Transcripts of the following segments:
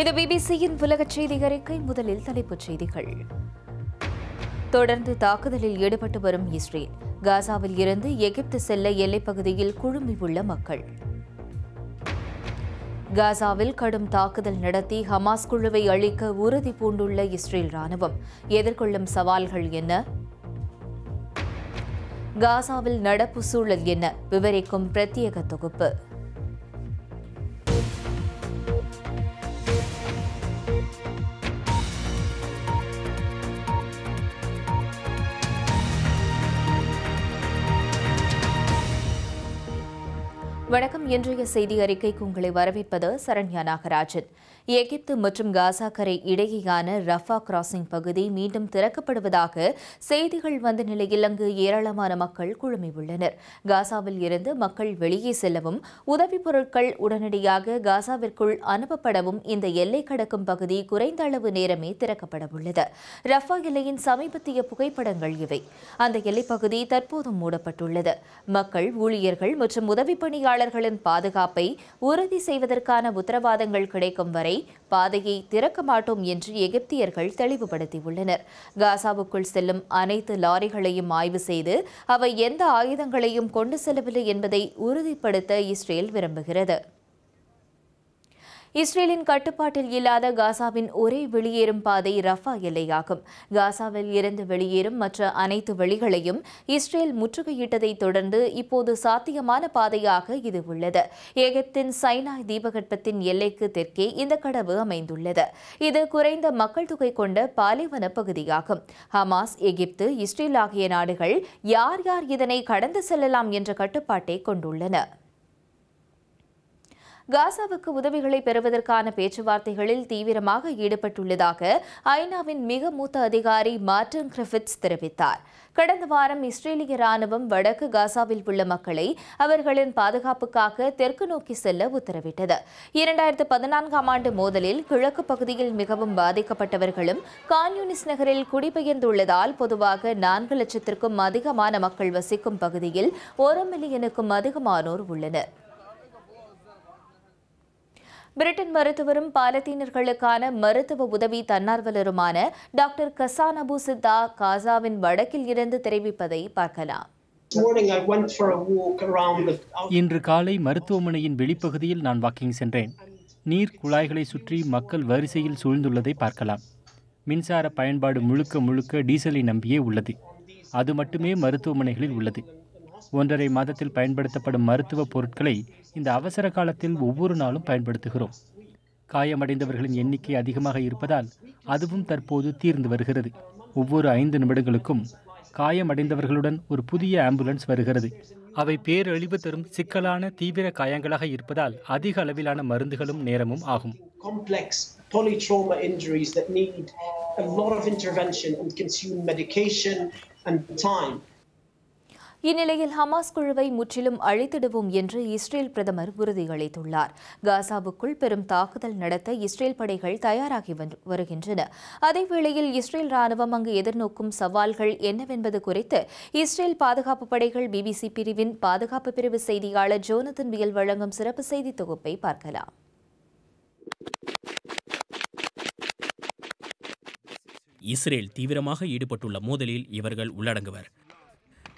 இது பிபிசியின் உலக செய்தி அறிக்கை முதலில் தலைப்புச் செய்திகள் தொடர்ந்து தாக்குதலில் ஈடுபட்டு வரும் இஸ்ரேல் காசாவில் இருந்து எகிப்து செல்ல எல்லைப்பகுதியில் குழுமியுள்ள மக்கள் காசாவில் கடும் தாக்குதல் நடத்தி ஹமாஸ் குழுவை அழிக்க உறுதி பூண்டுள்ள இஸ்ரேல் ராணுவம் எதிர்கொள்ளும் சவால்கள் என்ன காசாவில் நடப்பு சூழல் என்ன விவரிக்கும் பிரத்யேக தொகுப்பு வணக்கம் இன்றைய செய்தி அறிக்கைக்கு உங்களை வரவேற்பது சரண்யா நாகராஜன் எகிப்து மற்றும் காசா கரை இடையேயான ரஃபா கிராசிங் பகுதி மீண்டும் திறக்கப்படுவதாக செய்திகள் வந்த நிலையில் அங்கு ஏராளமான மக்கள் குழுமியுள்ளனர் காசாவில் இருந்து மக்கள் வெளியே செல்லவும் உதவிப் பொருட்கள் உடனடியாக காசாவிற்குள் அனுப்பப்படவும் இந்த எல்லை கடக்கும் பகுதி குறைந்த அளவு நேரமே திறக்கப்படவுள்ளது ரஃபா எல்லையின் சமீபத்திய புகைப்படங்கள் இவை அந்த எல்லைப்பகுதி தற்போது மூடப்பட்டுள்ளது மக்கள் ஊழியர்கள் மற்றும் உதவிப் பணியாளர்களின் பாதுகாப்பை உறுதி செய்வதற்கான உத்தரவாதங்கள் கிடைக்கும் வரை வரை பாதையை திறக்க மாட்டோம் என்று எகிப்தியர்கள் தெளிவுபடுத்தியுள்ளனர் காசாவுக்குள் செல்லும் அனைத்து லாரிகளையும் ஆய்வு செய்து அவை எந்த ஆயுதங்களையும் கொண்டு செல்லவில்லை என்பதை உறுதிப்படுத்த இஸ்ரேல் விரும்புகிறது இஸ்ரேலின் கட்டுப்பாட்டில் இல்லாத காசாவின் ஒரே வெளியேறும் பாதை ரஃபா எல்லையாகும் காசாவில் இருந்து வெளியேறும் மற்ற அனைத்து வழிகளையும் இஸ்ரேல் முற்றுகையிட்டதை தொடர்ந்து இப்போது சாத்தியமான பாதையாக இது உள்ளது எகிப்தின் சைனாய் தீபகற்பத்தின் எல்லைக்கு தெற்கே இந்த கடவு அமைந்துள்ளது இது குறைந்த மக்கள் தொகை கொண்ட பாலைவன பகுதியாகும் ஹமாஸ் எகிப்து இஸ்ரேல் ஆகிய நாடுகள் யார் யார் இதனை கடந்து செல்லலாம் என்ற கட்டுப்பாட்டை கொண்டுள்ளன காசாவுக்கு உதவிகளை பெறுவதற்கான பேச்சுவார்த்தைகளில் தீவிரமாக ஈடுபட்டுள்ளதாக ஐநாவின் மிக மூத்த அதிகாரி மார்டின் கிரிஃபிட்ஸ் தெரிவித்தார் கடந்த வாரம் இஸ்ரேலிய ராணுவம் வடக்கு காசாவில் உள்ள மக்களை அவர்களின் பாதுகாப்புக்காக தெற்கு நோக்கி செல்ல உத்தரவிட்டது இரண்டாயிரத்து பதினான்காம் ஆண்டு மோதலில் கிழக்கு பகுதியில் மிகவும் பாதிக்கப்பட்டவர்களும் கான்யூனிஸ்ட் நகரில் குடிபெயர்ந்துள்ளதால் பொதுவாக நான்கு லட்சத்திற்கும் அதிகமான மக்கள் வசிக்கும் பகுதியில் ஒரு மில்லியனுக்கும் அதிகமானோர் உள்ளனர் பிரிட்டன் மருத்துவரும் பாலத்தீனர்களுக்கான மருத்துவ உதவி தன்னார்வலருமான டாக்டர் கசானபு சித்தா காசாவின் வடக்கில் இருந்து தெரிவிப்பதை பார்க்கலாம் இன்று காலை மருத்துவமனையின் வெளிப்பகுதியில் நான் வாக்கிங் சென்றேன் நீர் குழாய்களை சுற்றி மக்கள் வரிசையில் சூழ்ந்துள்ளதை பார்க்கலாம் மின்சார பயன்பாடு முழுக்க முழுக்க டீசலை நம்பியே உள்ளது அது மட்டுமே மருத்துவமனைகளில் உள்ளது ஒன்றரை மாதத்தில் பயன்படுத்தப்படும் மருத்துவ பொருட்களை இந்த அவசர காலத்தில் ஒவ்வொரு நாளும் பயன்படுத்துகிறோம் காயமடைந்தவர்களின் எண்ணிக்கை அதிகமாக இருப்பதால் அதுவும் தற்போது தீர்ந்து வருகிறது ஒவ்வொரு ஐந்து நிமிடங்களுக்கும் காயமடைந்தவர்களுடன் ஒரு புதிய ஆம்புலன்ஸ் வருகிறது அவை பேரழிவு தரும் சிக்கலான தீவிர காயங்களாக இருப்பதால் அதிக அளவிலான மருந்துகளும் நேரமும் ஆகும் polytrauma இந்நிலையில் ஹமாஸ் குழுவை முற்றிலும் அழித்திடுவோம் என்று இஸ்ரேல் பிரதமர் உறுதியளித்துள்ளார் காசாவுக்குள் பெரும் தாக்குதல் நடத்த இஸ்ரேல் படைகள் தயாராகி வருகின்றன அதேவேளையில் இஸ்ரேல் ராணுவம் அங்கு எதிர்நோக்கும் சவால்கள் என்னவென்பது குறித்து இஸ்ரேல் பாதுகாப்பு படைகள் பிபிசி பிரிவின் பாதுகாப்பு பிரிவு செய்தியாளர் ஜோனதன் வியல் வழங்கும் சிறப்பு செய்தி தொகுப்பை பார்க்கலாம் இஸ்ரேல் தீவிரமாக ஈடுபட்டுள்ள மோதலில் இவர்கள் உள்ளடங்குவர்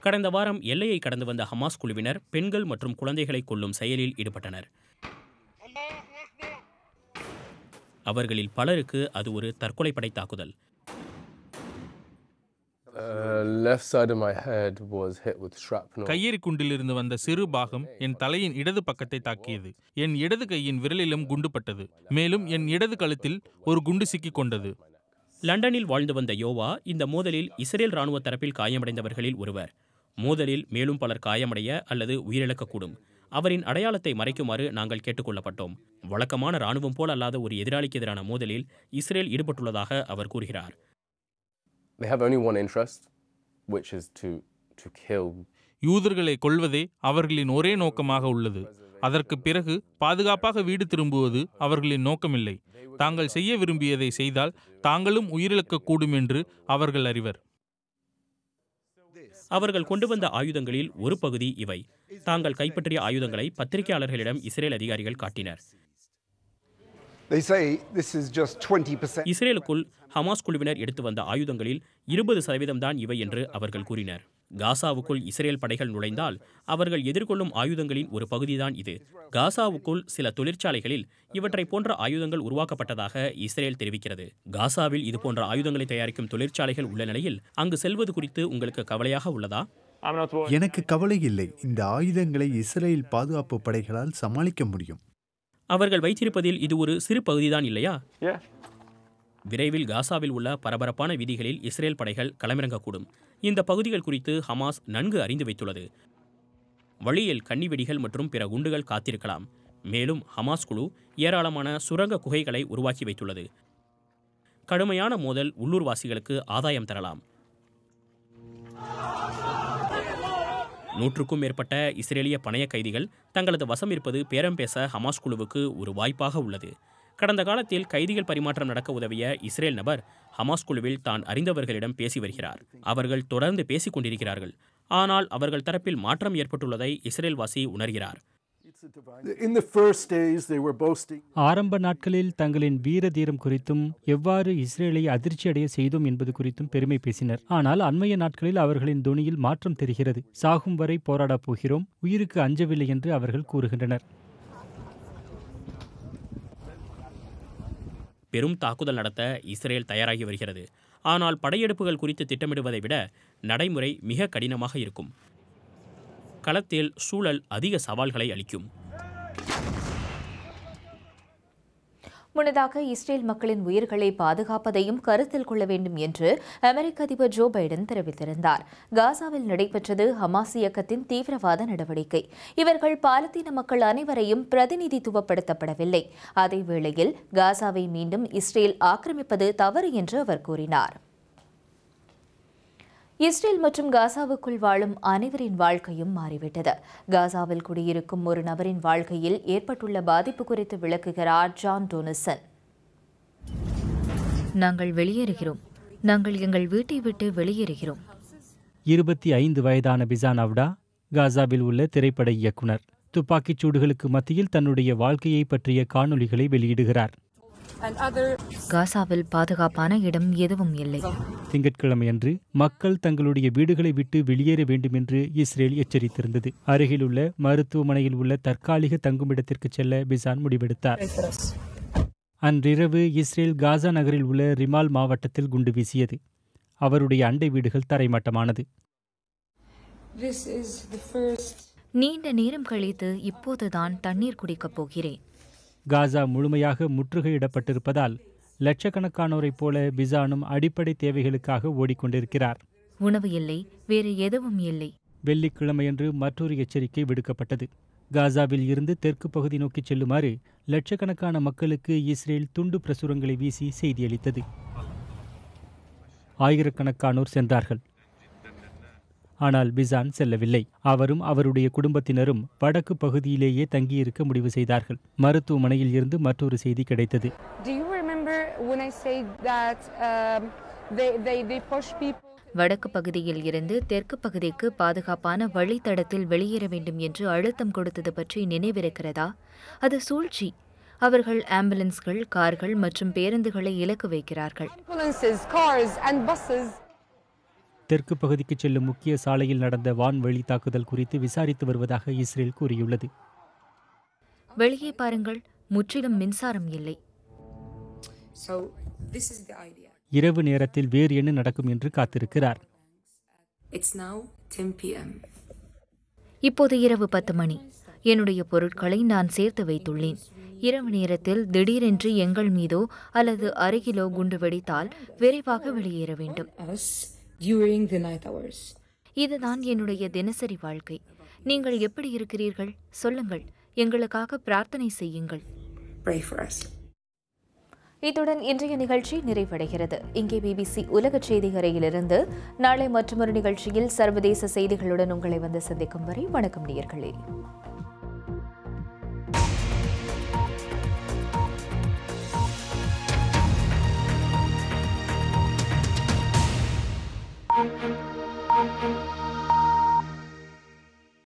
கடந்த வாரம் எல்லையை கடந்து வந்த ஹமாஸ் குழுவினர் பெண்கள் மற்றும் குழந்தைகளை கொல்லும் செயலில் ஈடுபட்டனர் அவர்களில் பலருக்கு அது ஒரு தற்கொலைப்படை தாக்குதல் uh, கையெறி குண்டிலிருந்து வந்த சிறு பாகம் என் தலையின் இடது பக்கத்தை தாக்கியது என் இடது கையின் விரலிலும் குண்டுபட்டது மேலும் என் இடது கழுத்தில் ஒரு குண்டு சிக்கிக் கொண்டது லண்டனில் வாழ்ந்து வந்த யோவா இந்த மோதலில் இஸ்ரேல் ராணுவ தரப்பில் காயமடைந்தவர்களில் ஒருவர் மோதலில் மேலும் பலர் காயமடைய அல்லது உயிரிழக்கக்கூடும் அவரின் அடையாளத்தை மறைக்குமாறு நாங்கள் கேட்டுக்கொள்ளப்பட்டோம் வழக்கமான இராணுவம் போல் அல்லாத ஒரு எதிராளிக்கு எதிரான மோதலில் இஸ்ரேல் ஈடுபட்டுள்ளதாக அவர் கூறுகிறார் யூதர்களை கொள்வதே அவர்களின் ஒரே நோக்கமாக உள்ளது அதற்கு பிறகு பாதுகாப்பாக வீடு திரும்புவது அவர்களின் நோக்கமில்லை தாங்கள் செய்ய விரும்பியதை செய்தால் தாங்களும் உயிரிழக்கக்கூடும் என்று அவர்கள் அறிவர் அவர்கள் கொண்டு வந்த ஆயுதங்களில் ஒரு பகுதி இவை தாங்கள் கைப்பற்றிய ஆயுதங்களை பத்திரிகையாளர்களிடம் இஸ்ரேல் அதிகாரிகள் காட்டினர் இஸ்ரேலுக்குள் ஹமாஸ் குழுவினர் எடுத்து வந்த ஆயுதங்களில் இருபது சதவீதம் தான் இவை என்று அவர்கள் கூறினர் காசாவுக்குள் இஸ்ரேல் படைகள் நுழைந்தால் அவர்கள் எதிர்கொள்ளும் ஆயுதங்களின் ஒரு பகுதிதான் இது காசாவுக்குள் சில தொழிற்சாலைகளில் இவற்றை போன்ற ஆயுதங்கள் உருவாக்கப்பட்டதாக இஸ்ரேல் தெரிவிக்கிறது காசாவில் இது போன்ற ஆயுதங்களை தயாரிக்கும் தொழிற்சாலைகள் உள்ள நிலையில் அங்கு செல்வது குறித்து உங்களுக்கு கவலையாக உள்ளதா எனக்கு கவலை இல்லை இந்த ஆயுதங்களை இஸ்ரேல் பாதுகாப்பு படைகளால் சமாளிக்க முடியும் அவர்கள் வைத்திருப்பதில் இது ஒரு சிறு பகுதிதான் இல்லையா விரைவில் காசாவில் உள்ள பரபரப்பான வீதிகளில் இஸ்ரேல் படைகள் களமிறங்கக்கூடும் இந்த பகுதிகள் குறித்து ஹமாஸ் நன்கு அறிந்து வைத்துள்ளது வழியில் கன்னிவெடிகள் மற்றும் பிற குண்டுகள் காத்திருக்கலாம் மேலும் ஹமாஸ் குழு ஏராளமான சுரங்க குகைகளை உருவாக்கி வைத்துள்ளது கடுமையான மோதல் உள்ளூர்வாசிகளுக்கு ஆதாயம் தரலாம் நூற்றுக்கும் மேற்பட்ட இஸ்ரேலிய பணைய கைதிகள் தங்களது வசம் இருப்பது பேரம் பேச ஹமாஸ் குழுவுக்கு ஒரு வாய்ப்பாக உள்ளது கடந்த காலத்தில் கைதிகள் பரிமாற்றம் நடக்க உதவிய இஸ்ரேல் நபர் ஹமாஸ் குழுவில் தான் அறிந்தவர்களிடம் பேசி வருகிறார் அவர்கள் தொடர்ந்து பேசிக் கொண்டிருக்கிறார்கள் ஆனால் அவர்கள் தரப்பில் மாற்றம் ஏற்பட்டுள்ளதை இஸ்ரேல் வாசி உணர்கிறார் ஆரம்ப நாட்களில் தங்களின் வீர தீரம் குறித்தும் எவ்வாறு இஸ்ரேலை அதிர்ச்சி அடைய செய்தோம் என்பது குறித்தும் பெருமை பேசினர் ஆனால் அண்மைய நாட்களில் அவர்களின் துணியில் மாற்றம் தெரிகிறது சாகும் வரை போராடப் போகிறோம் உயிருக்கு அஞ்சவில்லை என்று அவர்கள் கூறுகின்றனர் பெரும் தாக்குதல் நடத்த இஸ்ரேல் தயாராகி வருகிறது ஆனால் படையெடுப்புகள் குறித்து திட்டமிடுவதை விட நடைமுறை மிக கடினமாக இருக்கும் களத்தில் சூழல் அதிக சவால்களை அளிக்கும் முன்னதாக இஸ்ரேல் மக்களின் உயிர்களை பாதுகாப்பதையும் கருத்தில் கொள்ள வேண்டும் என்று அமெரிக்க அதிபர் ஜோ பைடன் தெரிவித்திருந்தார் காசாவில் நடைபெற்றது ஹமாஸ் இயக்கத்தின் தீவிரவாத நடவடிக்கை இவர்கள் பாலத்தீன மக்கள் அனைவரையும் பிரதிநிதித்துவப்படுத்தப்படவில்லை அதே வேளையில் காசாவை மீண்டும் இஸ்ரேல் ஆக்கிரமிப்பது தவறு என்று அவர் கூறினார் இஸ்ரேல் மற்றும் காசாவுக்குள் வாழும் அனைவரின் வாழ்க்கையும் மாறிவிட்டது காசாவில் குடியிருக்கும் ஒரு நபரின் வாழ்க்கையில் ஏற்பட்டுள்ள பாதிப்பு குறித்து விளக்குகிறார் ஜான் டோனிசன் நாங்கள் வெளியேறுகிறோம் நாங்கள் எங்கள் வீட்டை விட்டு வெளியேறுகிறோம் இருபத்தி ஐந்து வயதான பிசான் அவ்டா காசாவில் உள்ள திரைப்பட இயக்குனர் துப்பாக்கிச் சூடுகளுக்கு மத்தியில் தன்னுடைய வாழ்க்கையை பற்றிய காணொலிகளை வெளியிடுகிறார் காசாவில் பாதுகாப்பான இடம் எதுவும் இல்லை திங்கட்கிழமையன்று மக்கள் தங்களுடைய வீடுகளை விட்டு வெளியேற வேண்டும் என்று இஸ்ரேல் எச்சரித்திருந்தது அருகிலுள்ள மருத்துவமனையில் உள்ள தற்காலிக தங்குமிடத்திற்கு செல்ல பிசான் முடிவெடுத்தார் அன்றிரவு இஸ்ரேல் காசா நகரில் உள்ள ரிமால் மாவட்டத்தில் குண்டு வீசியது அவருடைய அண்டை வீடுகள் தரைமட்டமானது நீண்ட நேரம் கழித்து இப்போதுதான் தண்ணீர் குடிக்கப் போகிறேன் காசா முழுமையாக முற்றுகையிடப்பட்டிருப்பதால் லட்சக்கணக்கானோரைப் போல பிசானும் அடிப்படை தேவைகளுக்காக ஓடிக்கொண்டிருக்கிறார் உணவு இல்லை வேறு எதுவும் இல்லை வெள்ளிக்கிழமையன்று மற்றொரு எச்சரிக்கை விடுக்கப்பட்டது காசாவில் இருந்து தெற்கு பகுதி நோக்கி செல்லுமாறு லட்சக்கணக்கான மக்களுக்கு இஸ்ரேல் துண்டு பிரசுரங்களை வீசி செய்தியளித்தது ஆயிரக்கணக்கானோர் சென்றார்கள் ஆனால் பிசான் செல்லவில்லை அவரும் அவருடைய குடும்பத்தினரும் வடக்கு பகுதியிலேயே தங்கியிருக்க முடிவு செய்தார்கள் மருத்துவமனையில் இருந்து மற்றொரு செய்தி கிடைத்தது um, வடக்கு பகுதியில் இருந்து தெற்கு பகுதிக்கு பாதுகாப்பான வழித்தடத்தில் வெளியேற வேண்டும் என்று அழுத்தம் கொடுத்தது பற்றி நினைவிருக்கிறதா அது சூழ்ச்சி அவர்கள் ஆம்புலன்ஸ்கள் கார்கள் மற்றும் பேருந்துகளை இலக்கு வைக்கிறார்கள் தெற்கு பகுதிக்கு செல்லும் முக்கிய சாலையில் நடந்த வான்வெளி தாக்குதல் குறித்து விசாரித்து வருவதாக இஸ்ரேல் கூறியுள்ளது வெளியே பாருங்கள் முற்றிலும் மின்சாரம் இல்லை இரவு நேரத்தில் வேறு என்ன நடக்கும் என்று காத்திருக்கிறார் இப்போது இரவு பத்து மணி என்னுடைய பொருட்களை நான் சேர்த்து வைத்துள்ளேன் இரவு நேரத்தில் திடீரென்று எங்கள் மீதோ அல்லது அருகிலோ குண்டு வெடித்தால் விரைவாக வெளியேற வேண்டும் during the night hours இதுதான் என்னுடைய தினசரி வாழ்க்கை நீங்கள் எப்படி இருக்கிறீர்கள் சொல்லுங்கள் எங்களுக்காக பிரார்த்தனை செய்யுங்கள் Pray for us. இத்துடன் இன்றைய நிகழ்ச்சி நிறைவடைகிறது இங்கே பிபிசி உலக செய்திகரையிலிருந்து நாளை மற்றொரு நிகழ்ச்சியில் சர்வதேச செய்திகளுடன் உங்களை வந்து சந்திக்கும் வரை வணக்கம் நேயர்களே